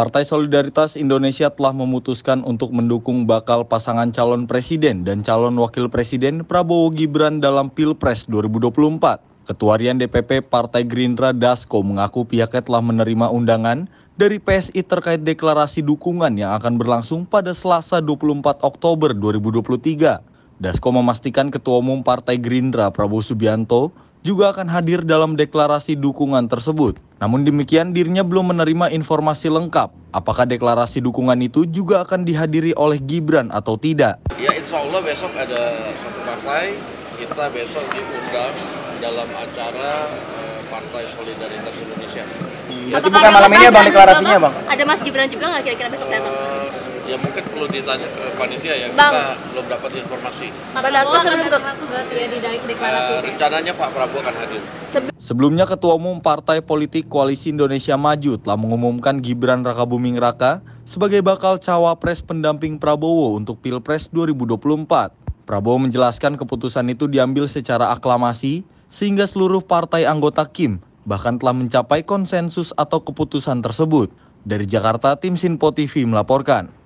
Partai Solidaritas Indonesia telah memutuskan untuk mendukung bakal pasangan calon presiden dan calon wakil presiden Prabowo Gibran dalam Pilpres 2024. Ketua DPP Partai Gerindra Dasko mengaku pihaknya telah menerima undangan dari PSI terkait deklarasi dukungan yang akan berlangsung pada Selasa 24 Oktober 2023. Dasko memastikan Ketua Umum Partai Gerindra Prabowo Subianto juga akan hadir dalam deklarasi dukungan tersebut. Namun demikian dirinya belum menerima informasi lengkap apakah deklarasi dukungan itu juga akan dihadiri oleh Gibran atau tidak. Ya insya Allah besok ada satu partai, kita besok diundang dalam acara eh, Partai Solidaritas Indonesia. Berarti iya. bukan malam ini ya bang deklarasinya bang? Ada Mas Gibran juga nggak kira-kira besok eh, datang? Uh, ya mungkin perlu ditanya ke panitia ya Bang. kita belum dapat informasi. Pak Prabowo sebelum ke berarti ya di deklarasi. Uh, rencananya Pak Prabowo akan hadir. Sebelumnya Ketua Umum Partai Politik Koalisi Indonesia Maju telah mengumumkan Gibran Rakabuming Raka sebagai bakal cawapres pendamping Prabowo untuk Pilpres 2024. Prabowo menjelaskan keputusan itu diambil secara aklamasi sehingga seluruh partai anggota Kim bahkan telah mencapai konsensus atau keputusan tersebut. Dari Jakarta, tim Sinpo TV melaporkan.